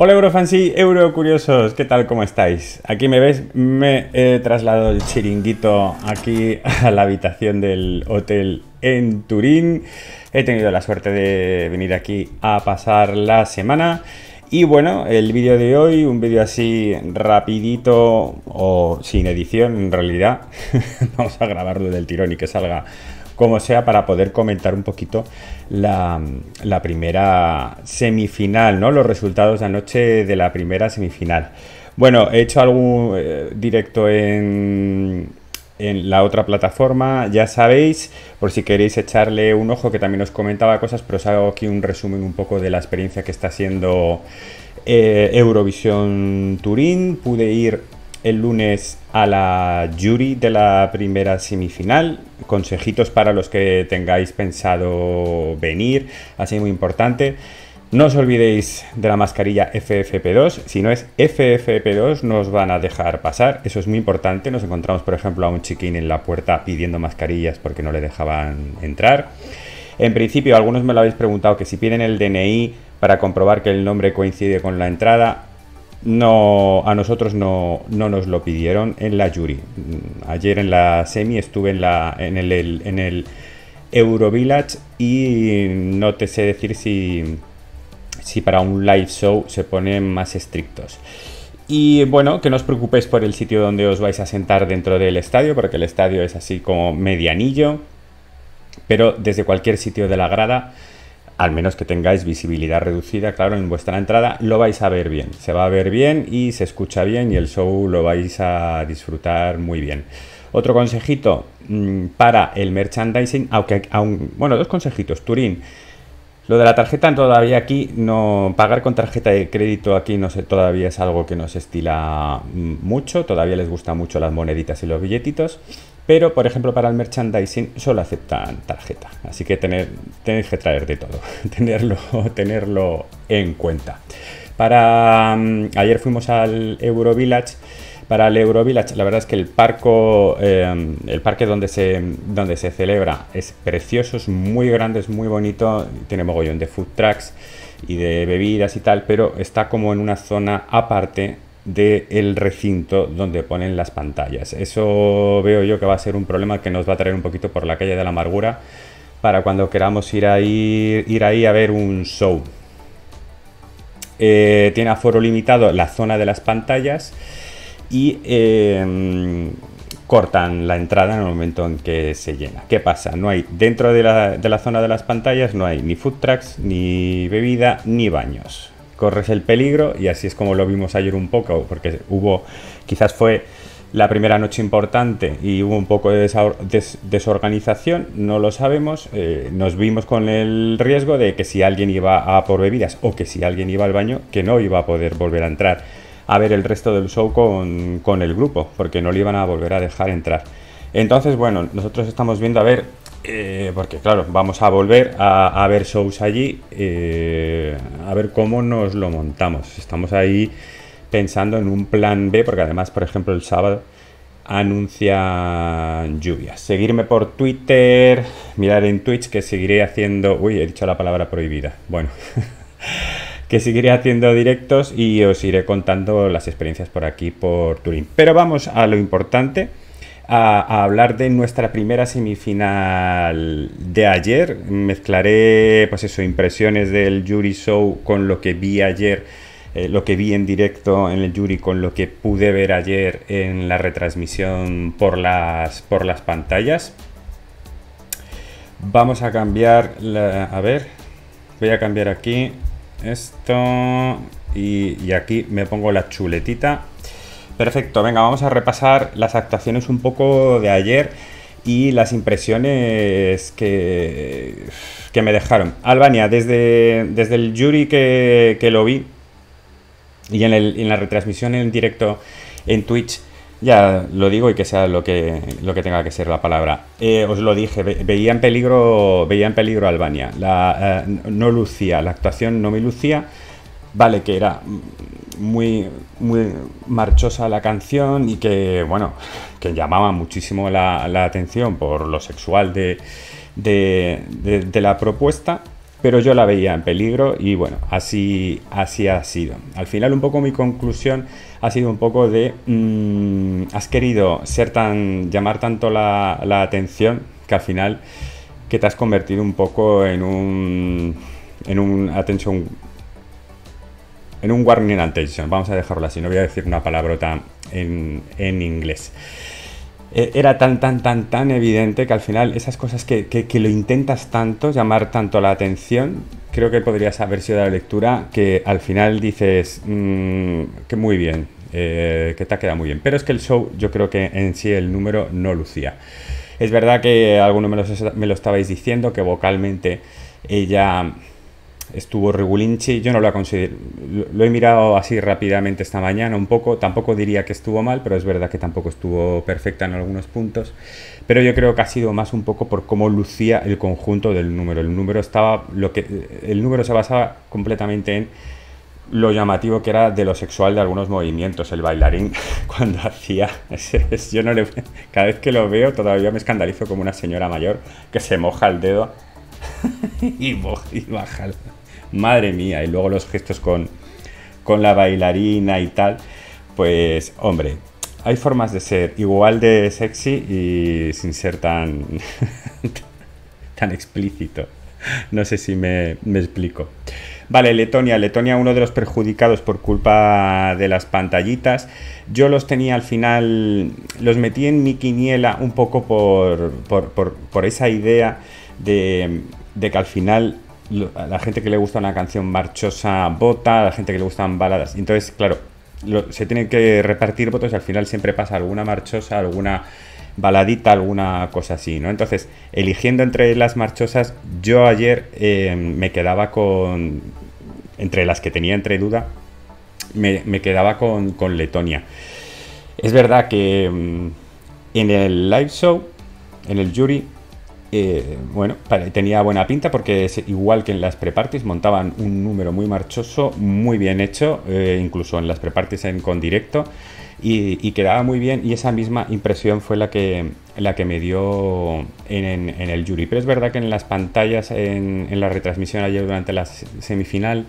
Hola Eurofancy, Eurocuriosos, ¿qué tal? ¿Cómo estáis? Aquí me ves me he trasladado el chiringuito aquí a la habitación del hotel en Turín. He tenido la suerte de venir aquí a pasar la semana. Y bueno, el vídeo de hoy, un vídeo así rapidito o sin edición en realidad. Vamos a grabarlo del tirón y que salga como sea para poder comentar un poquito la, primera semifinal, ¿no? Los resultados de anoche de la primera semifinal. Bueno, he hecho algún eh, directo en, la otra plataforma, ya sabéis, por si queréis echarle un ojo, que también os comentaba cosas, pero os hago aquí un resumen un poco de la experiencia que está siendo eh, Eurovisión Turín. Pude ir el lunes a la jury de la primera semifinal. Consejitos para los que tengáis pensado venir, así muy importante. No os olvidéis de la mascarilla FFP2, si no es FFP2 nos van a dejar pasar, eso es muy importante, nos encontramos por ejemplo a un chiquín en la puerta pidiendo mascarillas porque no le dejaban entrar. En principio, algunos me lo habéis preguntado que si piden el DNI para comprobar que el nombre coincide con la entrada, no, a nosotros no, nos lo pidieron en la jury. Ayer en la semi estuve en, el, en el Eurovillage y no te sé decir si, si para un live show se ponen más estrictos. Y bueno, que no os preocupéis por el sitio donde os vais a sentar dentro del estadio, porque el estadio es así como medianillo, pero desde cualquier sitio de la grada al menos que tengáis visibilidad reducida, claro, en vuestra entrada, lo vais a ver bien. Se va a ver bien y se escucha bien y el show lo vais a disfrutar muy bien. Otro consejito mm, para el merchandising, aunque, aun, bueno, dos consejitos, Turín. Lo de la tarjeta todavía aquí no pagar con tarjeta de crédito aquí no sé todavía es algo que nos estila mm, mucho, todavía les gusta mucho las moneditas y los billetitos. Pero, por ejemplo, para el merchandising solo aceptan tarjeta. Así que tener, tenéis que traer de todo. tenerlo, tenerlo en cuenta. Para. Mm, ayer fuimos al Eurovillage. Para el Eurovillage, la verdad es que el, parco, em, el parque donde se, donde se celebra es precioso, es muy grande, es muy bonito, tiene mogollón de food trucks y de bebidas y tal, pero está como en una zona aparte del recinto donde ponen las pantallas. Eso veo yo que va a ser un problema que nos va a traer un poquito por la calle de la amargura para cuando queramos ir ahí, ir ahí a ver un show. Eh, tiene aforo limitado la zona de las pantallas y em, cortan la entrada en el momento en que se llena. ¿Qué pasa? No hay dentro de la, de la zona de las pantallas no hay ni food trucks, ni bebida, ni baños corres el peligro y así es como lo vimos ayer un poco, porque hubo, quizás fue la primera noche importante y hubo un poco de desorganización, no lo sabemos, eh, nos vimos con el riesgo de que si alguien iba a por bebidas o que si alguien iba al baño, que no iba a poder volver a entrar a ver el resto del show con, con el grupo, porque no le iban a volver a dejar entrar. Entonces, bueno, nosotros estamos viendo a ver eh, porque claro, vamos a volver a, ver shows allí, eh, a ver cómo nos lo montamos. Estamos ahí pensando en un plan B, porque además, por ejemplo, el sábado anuncian lluvias. Seguirme por Twitter, mirar en Twitch que seguiré haciendo... Uy, he dicho la palabra prohibida. Bueno. que seguiré haciendo directos y os iré contando las experiencias por aquí, por Turín. Pero vamos a lo importante a, hablar de nuestra primera semifinal de ayer. Mezclaré, pues eso, impresiones del Jury Show con lo que vi ayer, eh, lo que vi en directo en el Jury, con lo que pude ver ayer en la retransmisión por las, por las pantallas. Vamos a cambiar, a ver, voy a cambiar aquí esto y aquí me pongo la chuletita Perfecto, venga, vamos a repasar las actuaciones un poco de ayer y las impresiones que, que me dejaron. Albania, desde, desde el jury que, que lo vi y en, el, en, la retransmisión en directo en Twitch, ya lo digo y que sea lo que, lo que tenga que ser la palabra. Eh, os lo dije, veía, en peligro, veía en peligro Albania. La, eh, no lucía, la actuación no me lucía. Vale, que era muy, muy marchosa la canción y que, bueno, que llamaba muchísimo la, atención por lo sexual de, la propuesta, pero yo la veía en peligro y, bueno, así, ha sido. Al final, un poco mi conclusión ha sido un poco de, mm, has querido ser tan, llamar tanto la, atención que al final que te has convertido un poco en un en un attention en un warning attention, vamos a dejarlo así, no voy a decir una palabrota en, inglés. E, era tan, tan, tan, tan evidente que al final esas cosas que, lo intentas tanto, llamar tanto la atención, creo que podrías haber sido la lectura que al final dices mm, que muy bien, eh, que te ha quedado muy bien. Pero es que el show, yo creo que en sí el número no lucía. Es verdad que algunos me lo estabais diciendo, que vocalmente ella estuvo Regulinchi, yo no lo, lo he mirado así rápidamente esta mañana un poco, tampoco diría que estuvo mal, pero es verdad que tampoco estuvo perfecta en algunos puntos, pero yo creo que ha sido más un poco por cómo lucía el conjunto del número. El número estaba lo que el número se basaba completamente en lo llamativo que era de lo sexual de algunos movimientos, el bailarín cuando hacía, yo no le, cada vez que lo veo todavía me escandalizo como una señora mayor que se moja el dedo y, baja y baja madre mía, y luego los gestos con, la bailarina y tal, pues hombre, hay formas de ser igual de sexy y sin ser tan, tan explícito. No sé si me, explico. Vale, Letonia. Letonia, uno de los perjudicados por culpa de las pantallitas. Yo los tenía al final, los metí en mi quiniela un poco por, esa idea de, de que al final la gente que le gusta una canción marchosa vota, a la gente que le gustan baladas. Entonces, claro, se tienen que repartir votos y al final siempre pasa alguna marchosa, alguna baladita, alguna cosa así, ¿no? Entonces, eligiendo entre las marchosas, yo ayer eh, me quedaba con, entre las que tenía entre duda, me, quedaba con, Letonia. Es verdad que mm, en el live show, en el jury, eh, bueno, tenía buena pinta porque es igual que en las prepartes montaban un número muy marchoso, muy bien hecho, eh, incluso en las prepartes en, con directo, y, quedaba muy bien. Y esa misma impresión fue la que, la que me dio en, el jury. Pero es verdad que en las pantallas, en, la retransmisión ayer durante la semifinal,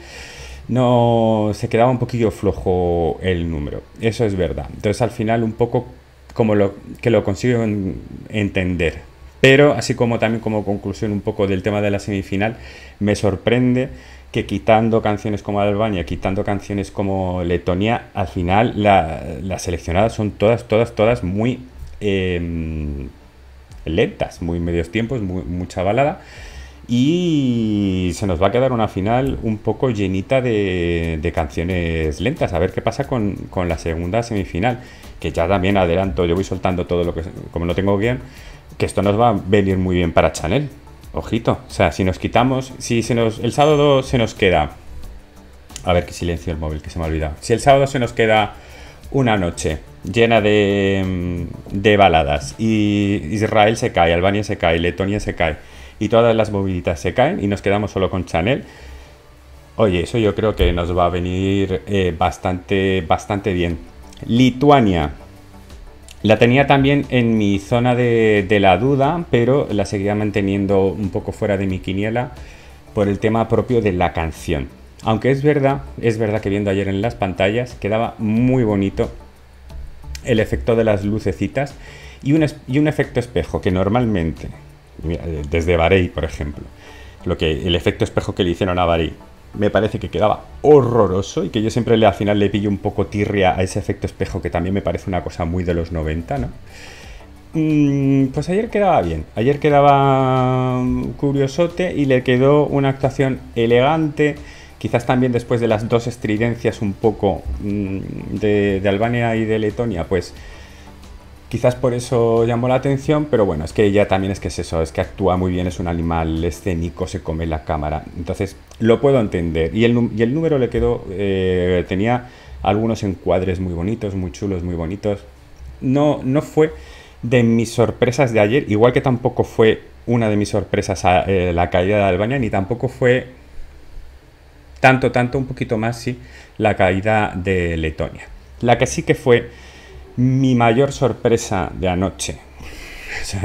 no se quedaba un poquillo flojo el número. Eso es verdad. Entonces, al final, un poco como lo que lo consigo entender pero así como también como conclusión un poco del tema de la semifinal, me sorprende que quitando canciones como Albania, quitando canciones como Letonia, al final las seleccionadas son todas, todas, todas muy em, lentas, muy medios tiempos, mucha balada. Y se nos va a quedar una final un poco llenita de, canciones lentas. A ver qué pasa con, la segunda semifinal. Que ya también adelanto, yo voy soltando todo lo que, como no tengo bien, que esto nos va a venir muy bien para Chanel. Ojito. O sea, si nos quitamos, si se nos, el sábado se nos queda... A ver qué silencio el móvil, que se me ha olvidado. Si el sábado se nos queda una noche llena de, de baladas y Israel se cae, Albania se cae, Letonia se cae y todas las movilitas se caen y nos quedamos solo con Chanel. Oye, eso yo creo que nos va a venir eh, bastante, bastante bien. Lituania. La tenía también en mi zona de, la duda, pero la seguía manteniendo un poco fuera de mi quiniela por el tema propio de la canción. Aunque es verdad, es verdad que viendo ayer en las pantallas quedaba muy bonito el efecto de las lucecitas y y un efecto espejo que normalmente desde Barei, por ejemplo. Lo que, el efecto espejo que le hicieron a Barei me parece que quedaba horroroso y que yo siempre le, al final le pillo un poco tirria a ese efecto espejo que también me parece una cosa muy de los 90, ¿no? Mm, pues ayer quedaba bien, ayer quedaba mm, curiosote y le quedó una actuación elegante, quizás también después de las dos estridencias un poco mm, de, de Albania y de Letonia, pues Quizás por eso llamó la atención, pero bueno, es que ella también es que es eso, es que actúa muy bien, es un animal escénico, se come la cámara. Entonces, lo puedo entender. Y el, número le quedó, eh, tenía algunos encuadres muy bonitos, muy chulos, muy bonitos. No, no fue de mis sorpresas de ayer, igual que tampoco fue una de mis sorpresas eh, la caída de Albania, ni tampoco fue tanto, tanto, un poquito más, sí, la caída de Letonia. La que sí que fue mi mayor sorpresa de anoche.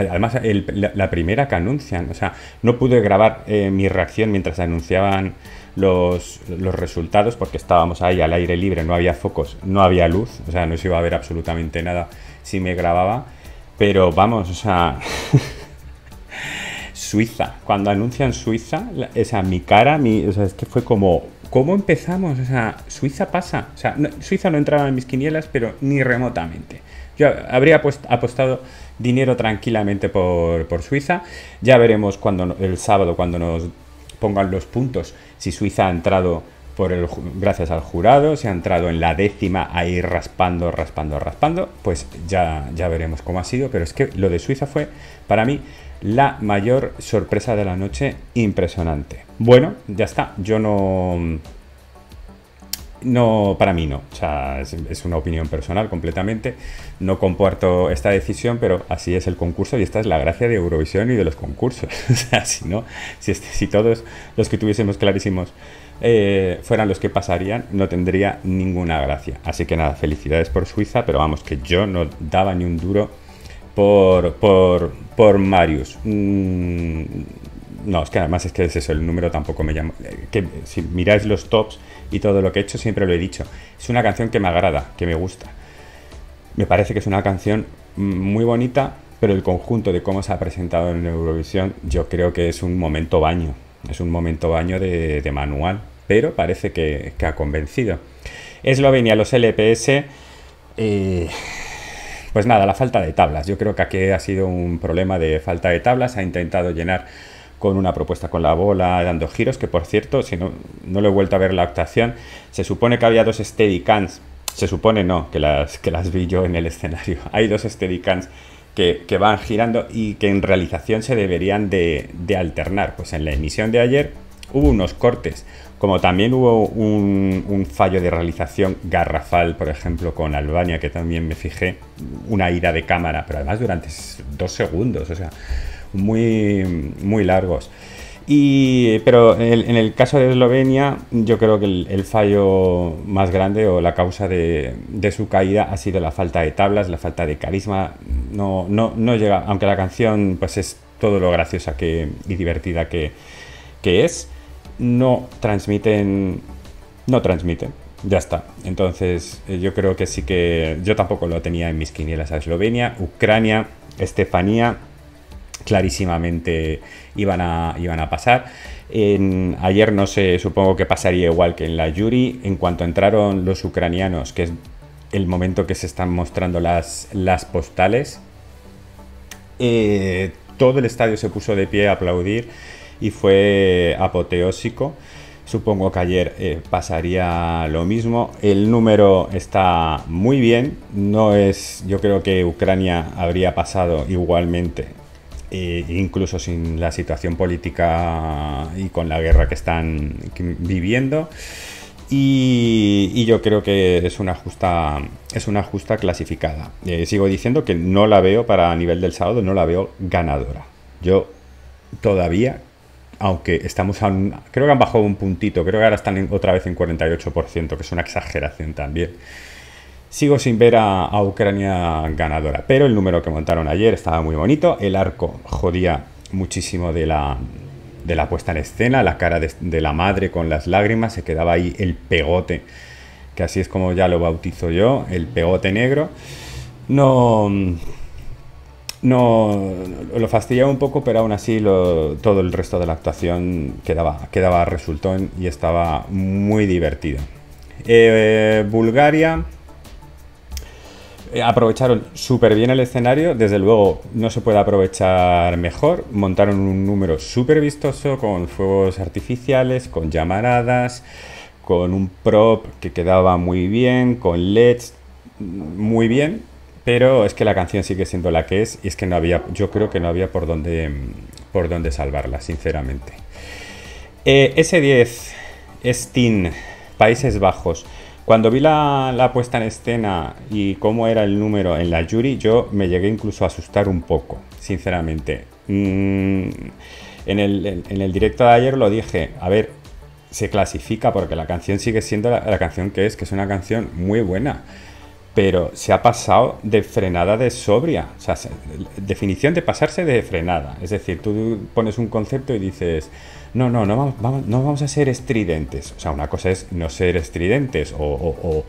además, la, primera que anuncian. O sea, no pude grabar eh, mi reacción mientras anunciaban los, resultados porque estábamos ahí al aire libre, no había focos, no había luz. O sea, no se iba a ver absolutamente nada si me grababa. Pero vamos, o sea... Suiza. Cuando anuncian Suiza, o sea, mi cara, mi, o sea, es que fue como... ¿Cómo empezamos? O sea, Suiza pasa. O sea, Suiza no entraba en mis quinielas, pero ni remotamente. Yo habría apostado dinero tranquilamente por, Suiza. Ya veremos cuando el sábado, cuando nos pongan los puntos, si Suiza ha entrado por el, gracias al jurado, se ha entrado en la décima ahí raspando, raspando, raspando, pues ya, ya veremos cómo ha sido, pero es que lo de Suiza fue para mí la mayor sorpresa de la noche, impresionante. Bueno, ya está, yo no... No, para mí no. O sea, es, una opinión personal completamente. No comparto esta decisión, pero así es el concurso y esta es la gracia de Eurovisión y de los concursos. o sea, si no, si, este, si todos los que tuviésemos clarísimos eh, fueran los que pasarían, no tendría ninguna gracia. Así que nada, felicidades por Suiza, pero vamos, que yo no daba ni un duro por, por, Marius. Mm, no, es que además es que es eso, el número tampoco me llama. Eh, que si miráis los tops y todo lo que he hecho, siempre lo he dicho. Es una canción que me agrada, que me gusta. Me parece que es una canción muy bonita, pero el conjunto de cómo se ha presentado en Eurovisión, yo creo que es un momento baño. Es un momento baño de, manual, pero parece que, ha convencido. Eslovenia, los LPS. Eh, pues nada, la falta de tablas. Yo creo que aquí ha sido un problema de falta de tablas. Ha intentado llenar con una propuesta con la bola, dando giros, que por cierto, si no, no lo he vuelto a ver la actuación, se supone que había dos Cans. se supone no, que las, que las vi yo en el escenario, hay dos Steadicams que, van girando y que en realización se deberían de, alternar. Pues en la emisión de ayer hubo unos cortes, como también hubo un, fallo de realización garrafal, por ejemplo, con Albania, que también me fijé, una ida de cámara, pero además durante dos segundos, o sea, muy, muy largos. Y, pero en, el caso de Eslovenia, yo creo que el, fallo más grande o la causa de, su caída ha sido la falta de tablas, la falta de carisma. No, no, no llega, aunque la canción pues es todo lo graciosa que, y divertida que, que es, no transmiten, no transmiten. Ya está. Entonces, eh, yo creo que sí que. Yo tampoco lo tenía en mis quinielas a Eslovenia, Ucrania, Estefanía clarísimamente iban a, iban a pasar. En, ayer no sé, supongo que pasaría igual que en la jury En cuanto entraron los ucranianos, que es el momento que se están mostrando las, las postales, eh, todo el estadio se puso de pie a aplaudir y fue apoteósico. Supongo que ayer eh, pasaría lo mismo. El número está muy bien. No es, yo creo que Ucrania habría pasado igualmente incluso sin la situación política y con la guerra que están viviendo. Y, yo creo que es una justa, es una justa clasificada. Eh, sigo diciendo que no la veo para a nivel del sábado, no la veo ganadora. Yo todavía, aunque estamos a creo que han bajado un puntito, creo que ahora están otra vez en 48%, que es una exageración también. Sigo sin ver a, Ucrania ganadora, pero el número que montaron ayer estaba muy bonito. El arco jodía muchísimo de la, puesta en escena, la cara de, la madre con las lágrimas, se quedaba ahí el pegote, que así es como ya lo bautizo yo, el pegote negro. No. No. Lo fastidiaba un poco, pero aún así todo el resto de la actuación quedaba, quedaba resultón y estaba muy divertido. Eh, Bulgaria eh, aprovecharon súper bien el escenario, desde luego no se puede aprovechar mejor. Montaron un número súper vistoso con fuegos artificiales, con llamaradas, con un prop que quedaba muy bien, con LEDs mm, muy bien, pero es que la canción sigue siendo la que es y es que no había, yo creo que no había por dónde, mm, por dónde salvarla, sinceramente. S10, eh, Steam, Países Bajos. Cuando vi la, puesta en escena y cómo era el número en la jury yo me llegué incluso a asustar un poco, sinceramente. Mm, en, el, directo de ayer lo dije, a ver, se clasifica porque la canción sigue siendo la, la canción que es, que es una canción muy buena pero se ha pasado de frenada de sobria. O sea, definición de pasarse de frenada. Es decir, tú pones un concepto y dices, no, no, no vamos, no vamos a ser estridentes. O sea, una cosa es no ser estridentes o,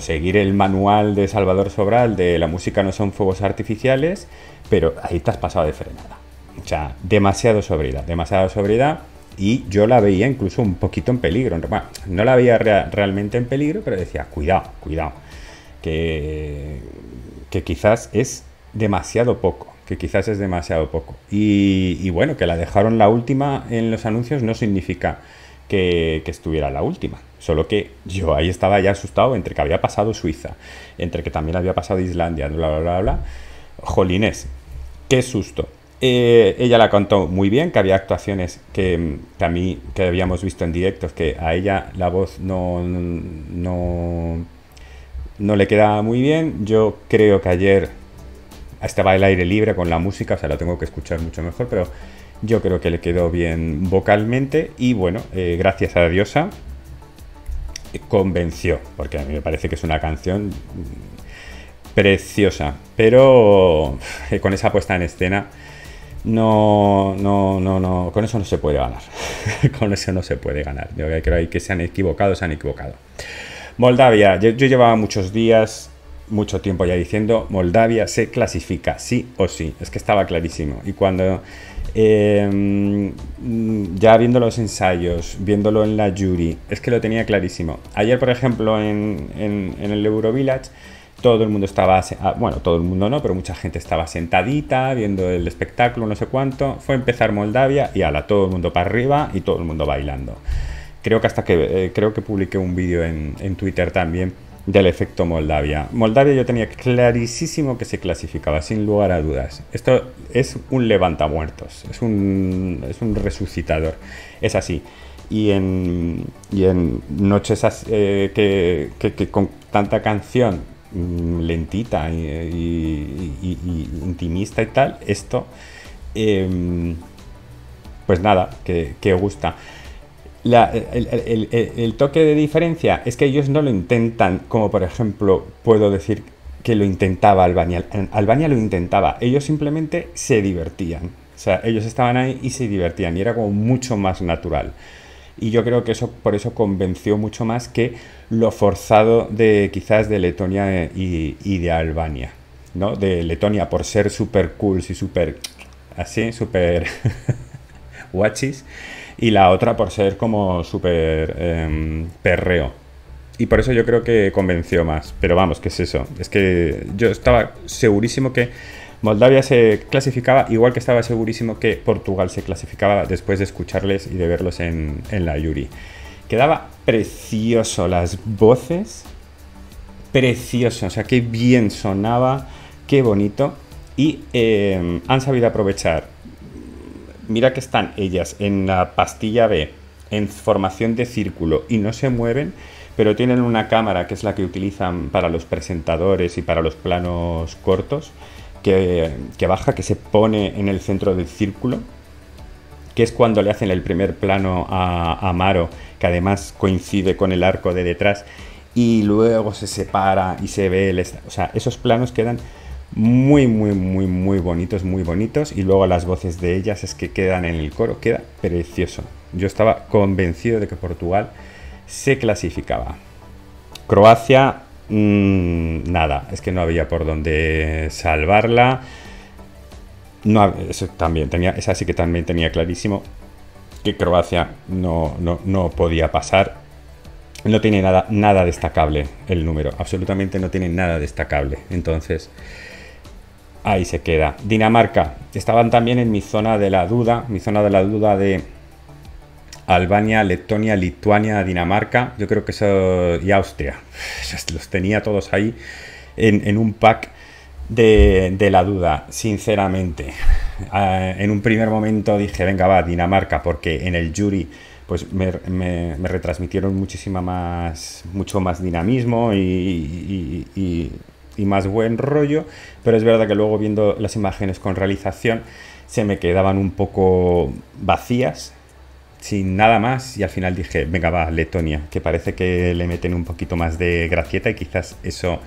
seguir el manual de Salvador Sobral de la música no son fuegos artificiales, pero ahí te has pasado de frenada. O sea, demasiado sobriedad, demasiada sobriedad. Y yo la veía incluso un poquito en peligro. no la veía realmente en peligro, pero decía, cuidado, cuidado. que quizás es demasiado poco que quizás es demasiado poco. Y, bueno, que la dejaron la última en los anuncios no significa que, estuviera la última. Solo que yo ahí estaba ya asustado entre que había pasado Suiza, entre que también había pasado Islandia, bla, bla, bla, bla. Jolines, qué susto. Eh, ella la contó muy bien, que había actuaciones que, a mí, que habíamos visto en directos, que a ella la voz no, no, no le quedaba muy bien. Yo creo que ayer estaba al aire libre con la música, o sea, la tengo que escuchar mucho mejor, pero yo creo que le quedó bien vocalmente y bueno, eh, gracias a diosa eh, convenció, porque a mí me parece que es una canción mm, preciosa, pero eh, con esa puesta en escena no, no, no, no, con eso no se puede ganar, con eso no se puede ganar, yo creo que se han equivocado, se han equivocado. Moldavia, yo llevaba muchos días mucho tiempo ya diciendo, Moldavia se clasifica, sí o sí, es que estaba clarísimo. Y cuando em, ya viendo los ensayos, viéndolo en la jury, es que lo tenía clarísimo. Ayer, por ejemplo, en, en, el Eurovillage, todo el mundo estaba, ah, bueno, todo el mundo no, pero mucha gente estaba sentadita, viendo el espectáculo, no sé cuánto. Fue empezar Moldavia y la todo el mundo para arriba y todo el mundo bailando. Creo que hasta que, eh, creo que publiqué un vídeo en, en Twitter también del efecto Moldavia. Moldavia yo tenía clarísimo que se clasificaba, sin lugar a dudas. Esto es un levantamuertos, es un, es un resucitador, es así. Y en, y en noches eh, que, con tanta canción mm, lentita y, intimista y tal, esto, em, pues nada, que, que gusta el, toque de diferencia es que ellos no lo intentan, como por ejemplo puedo decir que lo intentaba Albania. Albania lo intentaba, ellos simplemente se divertían. O sea, ellos estaban ahí y se divertían y era como mucho más natural. Y yo creo que eso por eso convenció mucho más que lo forzado de quizás de Letonia y, de Albania. ¿no? De Letonia por ser super cool y super así, super guachis y la otra por ser como súper em, perreo. Y por eso yo creo que convenció más. Pero vamos, ¿qué es eso? Es que yo estaba segurísimo que Moldavia se clasificaba, igual que estaba segurísimo que Portugal se clasificaba después de escucharles y de verlos en, la Yuri. Quedaba precioso las voces. Precioso, o sea, qué bien sonaba, qué bonito. Y em, han sabido aprovechar mira que están ellas en la pastilla B, en formación de círculo y no se mueven, pero tienen una cámara que es la que utilizan para los presentadores y para los planos cortos, que, baja, que se pone en el centro del círculo, que es cuando le hacen el primer plano a, a Maro, que además coincide con el arco de detrás, y luego se separa y se ve el... O sea, esos planos quedan muy, muy, muy, muy bonitos, muy bonitos. Y luego las voces de ellas es que quedan en el coro, queda precioso. Yo estaba convencido de que Portugal se clasificaba. Croacia, mm, nada, es que no había por dónde salvarla. No, también tenía, esa sí que también tenía clarísimo que Croacia no, no, no podía pasar. No tiene nada, nada destacable el número, absolutamente no tiene nada destacable. Entonces, Ahí se queda. Dinamarca. Estaban también en mi zona de la duda, mi zona de la duda de Albania, Letonia, Lituania, Dinamarca. Yo creo que eso. y Austria. Los tenía todos ahí en, un pack de, la duda, sinceramente. Ah, en un primer momento dije, venga, va, Dinamarca, porque en el jury pues me, retransmitieron muchísima más, mucho más dinamismo y y más buen rollo, pero es verdad que luego viendo las imágenes con realización se me quedaban un poco vacías, sin nada más, y al final dije, venga va, Letonia, que parece que le meten un poquito más de gracieta y quizás eso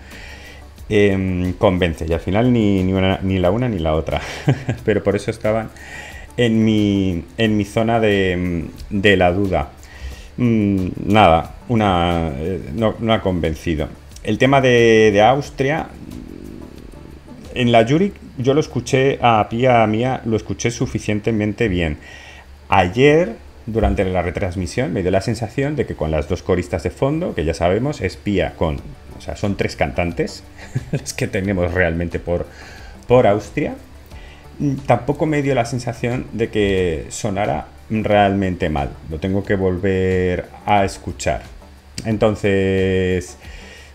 em, convence, y al final ni, ni, la una ni la otra, pero por eso estaban en mi, en mi zona de, de la duda. Mm, nada, una, eh, no ha convencido. El tema de, Austria, en la jury yo lo escuché a Pía a Mía, lo escuché suficientemente bien. Ayer, durante la retransmisión, me dio la sensación de que con las dos coristas de fondo, que ya sabemos, es Pía con. O sea, son tres cantantes los que tenemos realmente por, por Austria. Tampoco me dio la sensación de que sonara realmente mal. Lo tengo que volver a escuchar. Entonces.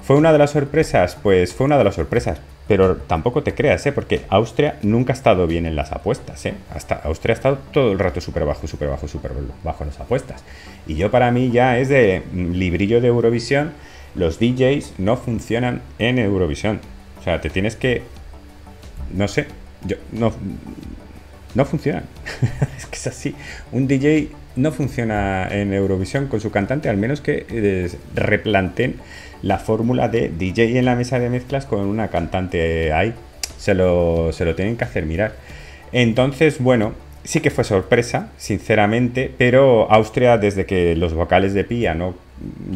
¿Fue una de las sorpresas? Pues fue una de las sorpresas. Pero tampoco te creas, ¿eh? porque Austria nunca ha estado bien en las apuestas. ¿eh? Hasta Austria ha estado todo el rato súper bajo, súper bajo, súper bajo en las apuestas. Y yo para mí ya es de mm, librillo de Eurovisión. Los DJs no funcionan en Eurovisión. O sea, te tienes que... No sé, yo no... No funcionan. es que es así. Un DJ no funciona en Eurovisión con su cantante, al menos que eh, replanten la fórmula de DJ en la mesa de mezclas con una cantante ahí. Se lo, tienen que hacer mirar. Entonces, bueno, sí que fue sorpresa, sinceramente, pero Austria, desde que los vocales de Pia no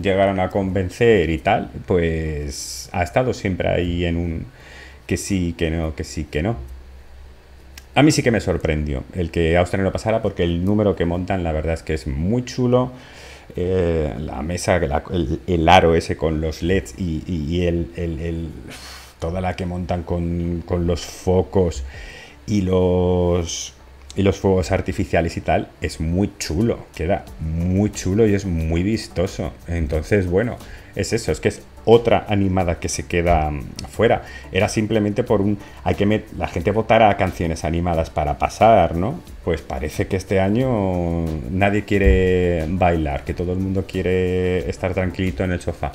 llegaron a convencer y tal, pues ha estado siempre ahí en un que sí, que no, que sí, que no. A mí sí que me sorprendió el que Austria no lo pasara porque el número que montan la verdad es que es muy chulo. Eh, la mesa, el, aro ese con los LEDs y, el, toda la que montan con, con los focos y los y los fuegos artificiales y tal, es muy chulo, queda muy chulo y es muy vistoso. Entonces, bueno, es eso, es que es otra animada que se queda mm, fuera. Era simplemente por un... Hay que la gente votara a canciones animadas para pasar, ¿no? Pues parece que este año nadie quiere bailar, que todo el mundo quiere estar tranquilito en el sofá.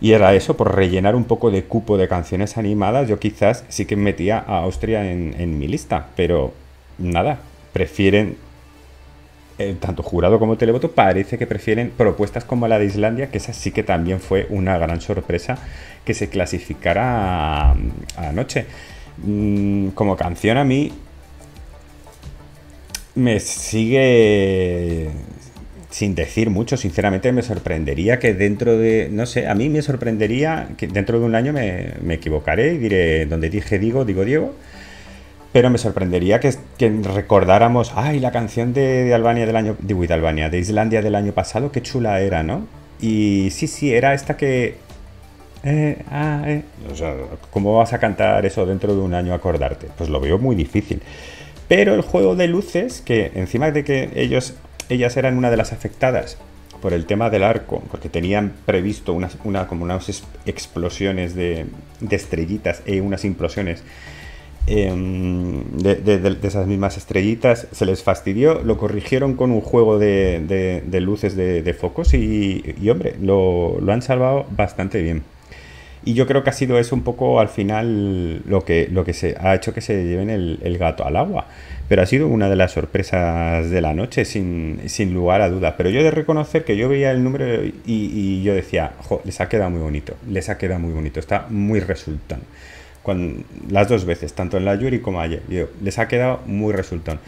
Y era eso, por rellenar un poco de cupo de canciones animadas, yo quizás sí que metía a Austria en mi lista, pero nada, prefieren eh, tanto jurado como televoto parece que prefieren propuestas como la de Islandia, que esa sí que también fue una gran sorpresa que se clasificara mm, anoche. Mm, como canción a mí me sigue sin decir mucho, sinceramente me sorprendería que dentro de, no sé, a mí me sorprendería que dentro de un año me, me equivocaré y diré, donde dije digo, digo Diego. Pero me sorprendería que, recordáramos, ay, la canción de, Albania del año, de Albania, de Islandia del año pasado, qué chula era, ¿no? Y sí, sí, era esta que... Eh, ah, eh". ¿cómo vas a cantar eso dentro de un año acordarte? Pues lo veo muy difícil. Pero el juego de luces, que encima de que ellos, ellas eran una de las afectadas por el tema del arco, porque tenían previsto una, como unas explosiones de, de estrellitas Y eh, unas implosiones Em, de, de, de, esas mismas estrellitas, se les fastidió, lo corrigieron con un juego de, de luces de, focos y, y hombre, lo, lo, han salvado bastante bien. Y yo creo que ha sido eso un poco al final lo que, lo que se ha hecho que se lleven el, el gato al agua. Pero ha sido una de las sorpresas de la noche, sin, sin lugar a dudas. Pero yo he de reconocer que yo veía el número y, y yo decía, les ha quedado muy bonito, les ha quedado muy bonito, está muy resultante las dos veces, tanto en la Yuri como ayer. les ha quedado muy resultón.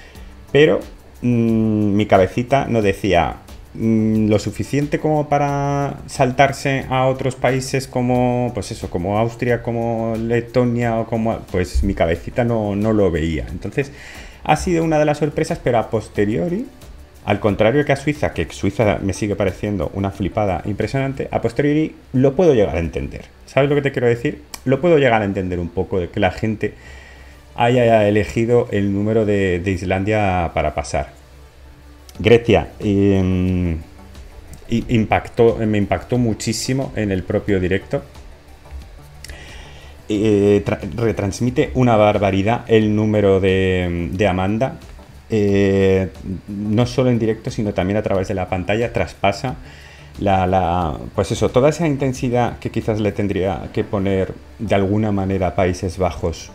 Pero mm, mi cabecita no decía mm, lo suficiente como para saltarse a otros países como, pues eso, como Austria, como Letonia o como... Pues mi cabecita no lo veía. Entonces ha sido una de las sorpresas, pero a posteriori al contrario que a Suiza, que Suiza me sigue pareciendo una flipada impresionante, a posteriori lo puedo llegar a entender. ¿Sabes lo que te quiero decir? lo puedo llegar a entender un poco, de que la gente haya elegido el número de, Islandia para pasar. Grecia em, impactó, me impactó muchísimo en el propio directo. Eh, retransmite una barbaridad el número de, Amanda. Eh, no solo en directo, sino también a través de la pantalla, traspasa la, la, pues eso, toda esa intensidad que quizás le tendría que poner de alguna manera a Países Bajos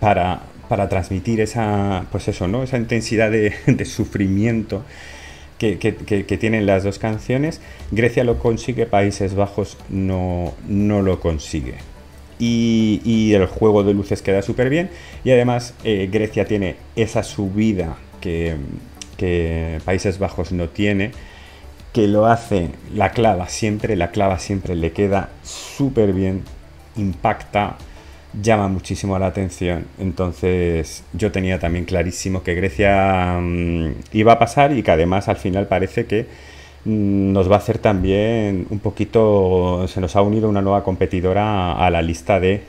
para, transmitir esa, pues eso, ¿no? esa intensidad de, sufrimiento que, tienen las dos canciones, Grecia lo consigue, Países Bajos no, lo consigue. Y, el juego de luces queda súper bien. Y además eh, Grecia tiene esa subida que, que Países Bajos no tiene que lo hace, la clava siempre, la clava siempre le queda súper bien, impacta, llama muchísimo la atención. Entonces yo tenía también clarísimo que Grecia mm, iba a pasar y que además al final parece que mm, nos va a hacer también un poquito, se nos ha unido una nueva competidora a, la lista de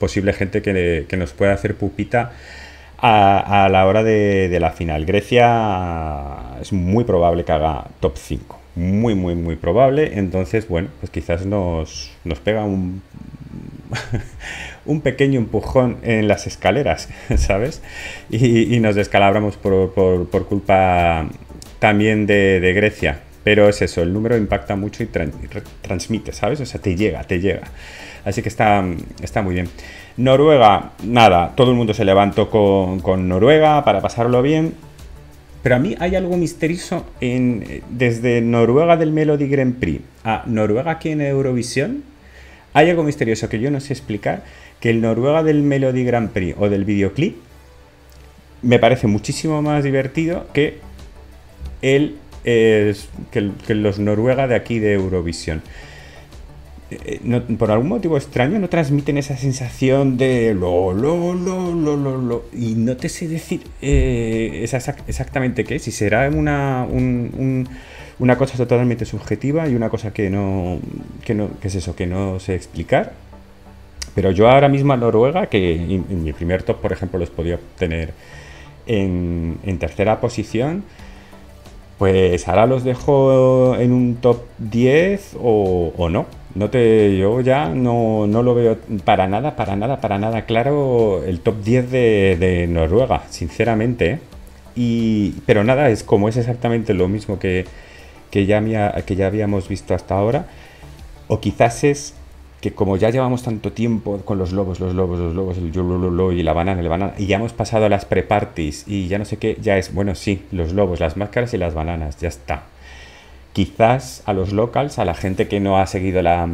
posible gente que, que nos pueda hacer pupita a, la hora de, la final. Grecia es muy probable que haga top 5. Muy, muy, muy probable. Entonces, bueno, pues quizás nos, pega un, pequeño empujón en las escaleras, ¿sabes? Y, nos descalabramos por, por, culpa también de Grecia. Pero es eso, el número impacta mucho y, transmite, ¿sabes? O sea, te llega, te llega. Así que está, está muy bien. Noruega, nada, todo el mundo se levantó con, con Noruega para pasarlo bien. Pero a mí hay algo misterioso en, desde Noruega del Melody Grand Prix a Noruega aquí en Eurovisión. Hay algo misterioso que yo no sé explicar, que el Noruega del Melody Grand Prix o del videoclip me parece muchísimo más divertido que el que, los noruega de aquí de Eurovisión. Eh, eh, por algún motivo extraño no transmiten esa sensación de lo, lo, lo, lo, lo, lo. Y no te sé decir eh, exactamente qué, si será una, una cosa totalmente subjetiva y una cosa que no, que no, es eso, que no sé explicar. Pero yo ahora mismo a Noruega, que en, mi primer top, por ejemplo, los podía tener en, en tercera posición, pues ahora los dejo en un top 10 o, no. No te, yo ya no, no, lo veo para nada, para nada, para nada claro el top 10 de, Noruega, sinceramente. ¿eh? Y, pero nada, es como es exactamente lo mismo que, ya, que ya habíamos visto hasta ahora. O quizás es que como ya llevamos tanto tiempo con los lobos, los lobos, los lobos, el y la banana, la banana, y ya hemos pasado a las pre-parties y ya no sé qué, ya es, bueno, sí, los lobos, las máscaras y las bananas, ya está. Quizás a los locals, a la gente que no ha seguido la,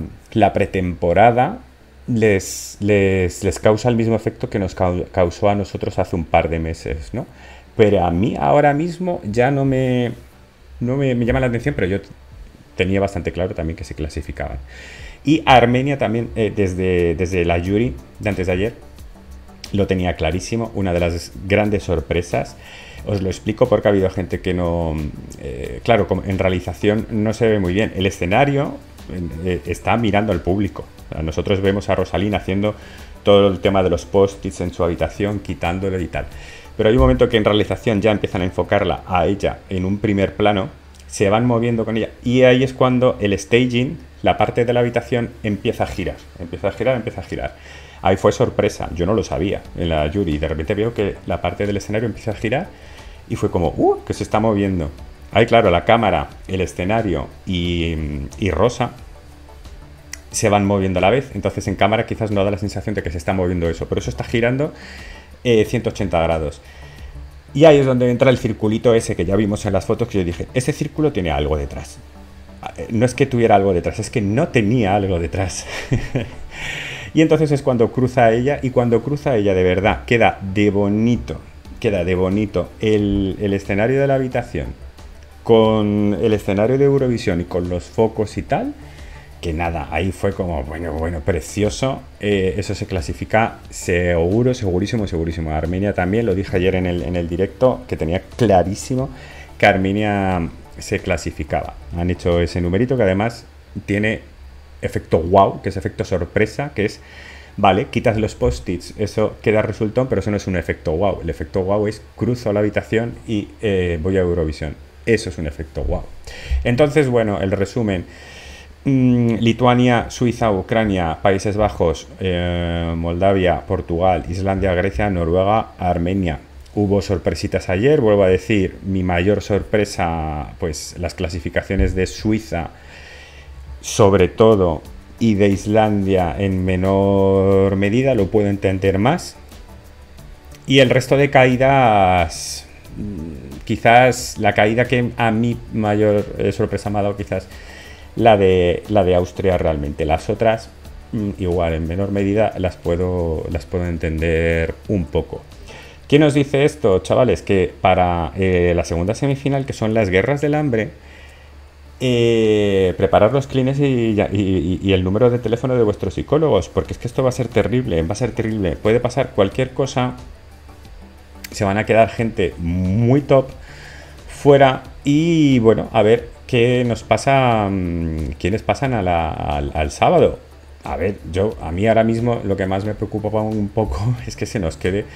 pretemporada, les, les, causa el mismo efecto que nos causó a nosotros hace un par de meses, ¿no? Pero a mí ahora mismo ya no me, me llama la atención, pero yo tenía bastante claro también que se clasificaban. Y Armenia también, eh, desde, desde la Yuri de antes de ayer, lo tenía clarísimo, una de las grandes sorpresas. Os lo explico porque ha habido gente que no... Eh, claro, en realización no se ve muy bien. El escenario eh, está mirando al público. Nosotros vemos a Rosalina haciendo todo el tema de los post-its en su habitación, quitándolo y tal. Pero hay un momento que en realización ya empiezan a enfocarla a ella en un primer plano, se van moviendo con ella y ahí es cuando el staging la parte de la habitación empieza a girar, empieza a girar, empieza a girar. Ahí fue sorpresa, yo no lo sabía en la y De repente veo que la parte del escenario empieza a girar y fue como, ¡uh! que se está moviendo. Ahí, claro, la cámara, el escenario y, Rosa se van moviendo a la vez. Entonces, en cámara quizás no da la sensación de que se está moviendo eso, pero eso está girando 180 eh, grados. Y ahí es donde entra el circulito ese que ya vimos en las fotos, que yo dije, ese círculo tiene algo detrás. Eh, no es que tuviera algo detrás, es que no tenía algo detrás. y entonces es cuando cruza ella y cuando cruza ella de verdad, queda de bonito, queda de bonito el, escenario de la habitación con el escenario de Eurovisión y con los focos y tal, que nada, ahí fue como, bueno, bueno, precioso. Eh, eso se clasifica seguro, segurísimo, segurísimo. Armenia también, lo dije ayer en el, en el directo, que tenía clarísimo que Armenia se clasificaba. Han hecho ese numerito que además tiene efecto wow, que es efecto sorpresa, que es, vale, quitas los post-its, eso queda resultón, pero eso no es un efecto wow. El efecto wow es cruzo la habitación y eh, voy a Eurovisión. Eso es un efecto wow. Entonces, bueno, el resumen. Mm, Lituania, Suiza, Ucrania, Países Bajos, eh, Moldavia, Portugal, Islandia, Grecia, Noruega, Armenia. Hubo sorpresitas ayer, vuelvo a decir, mi mayor sorpresa, pues las clasificaciones de Suiza, sobre todo, y de Islandia en menor medida, lo puedo entender más. Y el resto de caídas, mm, quizás la caída que a mi mayor eh, sorpresa me ha dado, quizás la de, la de Austria realmente. Las otras, mm, igual, en menor medida, las puedo, las puedo entender un poco. ¿Qué nos dice esto, chavales? Que para eh, la segunda semifinal, que son las guerras del hambre, eh, preparar los clines y, el número de teléfono de vuestros psicólogos, porque es que esto va a ser terrible, va a ser terrible. Puede pasar cualquier cosa, se van a quedar gente muy top fuera y bueno, a ver qué nos pasa, mm, quiénes pasan al, sábado. A ver, yo, a mí ahora mismo lo que más me preocupa un poco es que se nos quede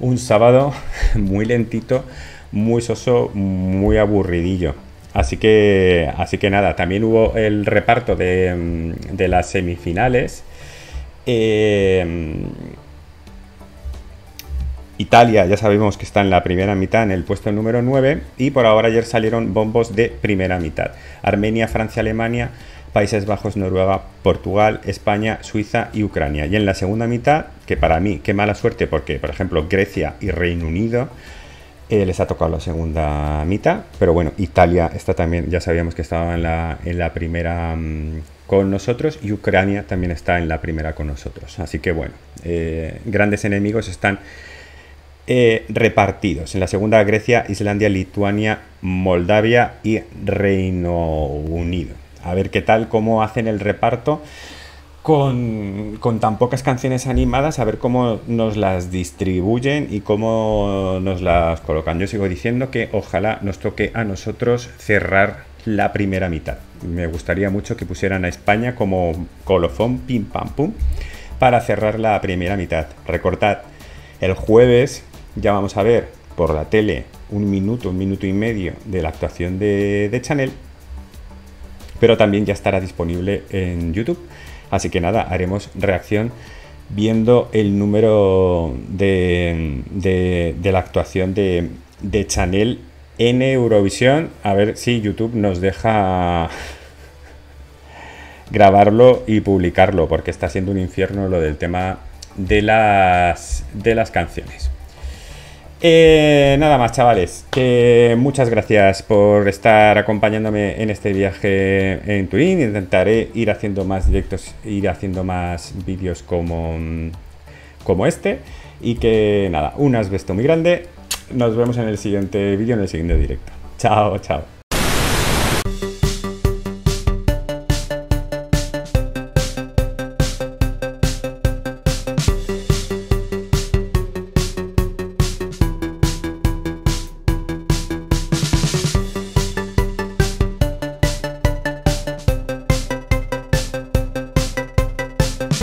un sábado muy lentito, muy soso, muy aburridillo. Así que, así que nada, también hubo el reparto de, mm, las semifinales. Em, Italia, ya sabemos que está en la primera mitad, en el puesto número 9, y por ahora ayer salieron bombos de primera mitad. Armenia, Francia, Alemania, Países Bajos, Noruega, Portugal, España, Suiza y Ucrania. Y en la segunda mitad, que para mí, qué mala suerte, porque por ejemplo Grecia y Reino Unido eh, les ha tocado la segunda mitad, pero bueno, Italia está también, ya sabíamos que estaba en la, primera mm, con nosotros y Ucrania también está en la primera con nosotros. Así que bueno, eh, grandes enemigos están eh, repartidos. En la segunda Grecia, Islandia, Lituania, Moldavia y Reino Unido a ver qué tal, cómo hacen el reparto. Con, con, tan pocas canciones animadas, a ver cómo nos las distribuyen y cómo nos las colocan. Yo sigo diciendo que ojalá nos toque a nosotros cerrar la primera mitad. Me gustaría mucho que pusieran a España como colofón, pim pam pum, para cerrar la primera mitad. Recortad, el jueves ya vamos a ver por la tele un minuto, un minuto y medio de la actuación de, de Chanel pero también ya estará disponible en YouTube. Así que nada, haremos reacción viendo el número de, la actuación de, de Chanel en Eurovisión. A ver si YouTube nos deja grabarlo y publicarlo, porque está siendo un infierno lo del tema de las, de las canciones. Eh, nada más, chavales. Que muchas gracias por estar acompañándome en este viaje en Turín. Intentaré ir haciendo más directos, ir haciendo más vídeos como, como este. Y que nada, un asbesto muy grande. Nos vemos en el siguiente vídeo, en el siguiente directo. Chao, chao.